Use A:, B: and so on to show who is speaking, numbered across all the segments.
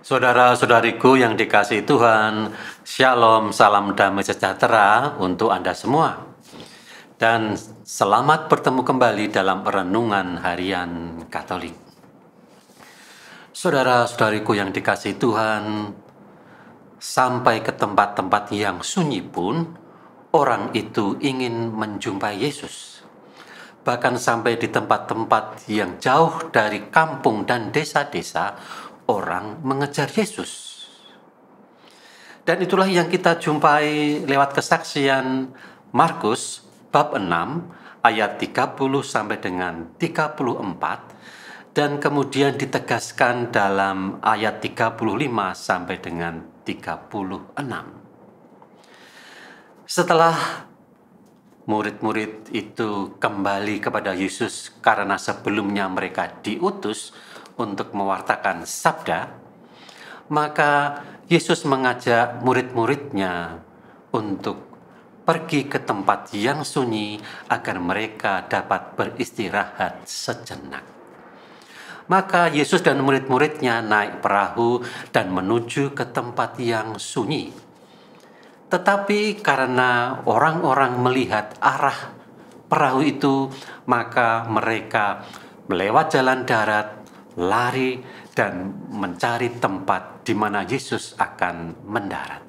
A: Saudara-saudariku yang dikasih Tuhan, Shalom, salam damai sejahtera untuk Anda semua. Dan selamat bertemu kembali dalam renungan harian Katolik. Saudara-saudariku yang dikasih Tuhan, sampai ke tempat-tempat yang sunyi pun orang itu ingin menjumpai Yesus. Bahkan sampai di tempat-tempat yang jauh dari kampung dan desa-desa, orang mengejar Yesus. Dan itulah yang kita jumpai lewat kesaksian Markus bab 6 ayat 30 sampai dengan 34 dan kemudian ditegaskan dalam ayat 35 sampai dengan 36. Setelah murid-murid itu kembali kepada Yesus karena sebelumnya mereka diutus, untuk mewartakan sabda, maka Yesus mengajak murid-muridnya untuk pergi ke tempat yang sunyi agar mereka dapat beristirahat sejenak. Maka Yesus dan murid-muridnya naik perahu dan menuju ke tempat yang sunyi. Tetapi karena orang-orang melihat arah perahu itu, maka mereka melewat jalan darat lari dan mencari tempat di mana Yesus akan mendarat.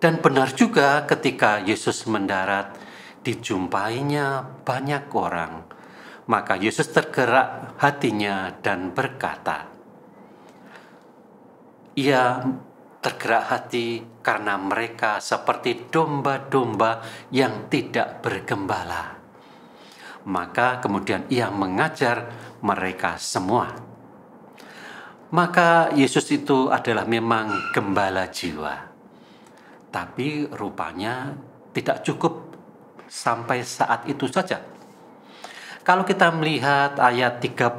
A: Dan benar juga ketika Yesus mendarat, dijumpainya banyak orang. Maka Yesus tergerak hatinya dan berkata, Ia tergerak hati karena mereka seperti domba-domba yang tidak bergembala maka kemudian ia mengajar mereka semua. Maka Yesus itu adalah memang gembala jiwa. Tapi rupanya tidak cukup sampai saat itu saja. Kalau kita melihat ayat 35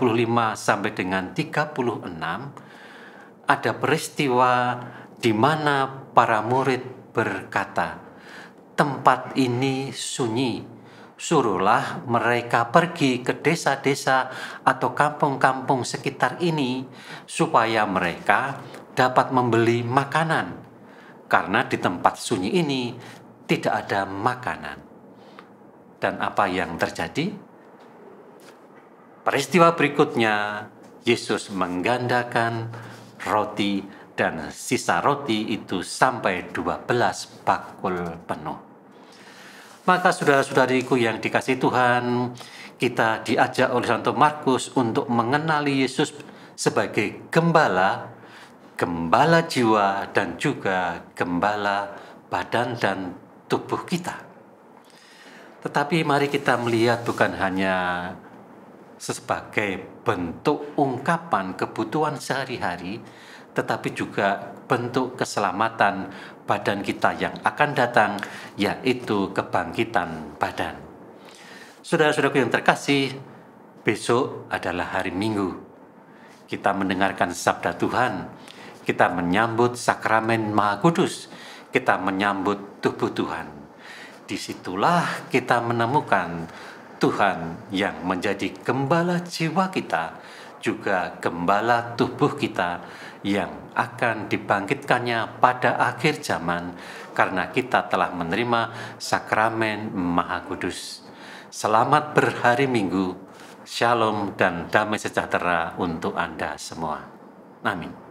A: sampai dengan 36, ada peristiwa di mana para murid berkata, tempat ini sunyi suruhlah mereka pergi ke desa-desa atau kampung-kampung sekitar ini supaya mereka dapat membeli makanan karena di tempat sunyi ini tidak ada makanan. Dan apa yang terjadi? Peristiwa berikutnya Yesus menggandakan roti dan sisa roti itu sampai 12 bakul penuh. Maka saudara-saudariku yang dikasih Tuhan, kita diajak oleh Santo Markus untuk mengenali Yesus sebagai gembala, gembala jiwa dan juga gembala badan dan tubuh kita. Tetapi mari kita melihat bukan hanya sebagai bentuk ungkapan kebutuhan sehari-hari, tetapi juga bentuk keselamatan badan kita yang akan datang, yaitu kebangkitan badan. Saudara-saudaraku yang terkasih, besok adalah hari Minggu. Kita mendengarkan sabda Tuhan, kita menyambut sakramen Maha Kudus, kita menyambut tubuh Tuhan. Disitulah kita menemukan Tuhan yang menjadi gembala jiwa kita, juga gembala tubuh kita yang akan dibangkitkannya pada akhir zaman karena kita telah menerima sakramen Maha Kudus. Selamat berhari Minggu, shalom dan damai sejahtera untuk Anda semua. Amin.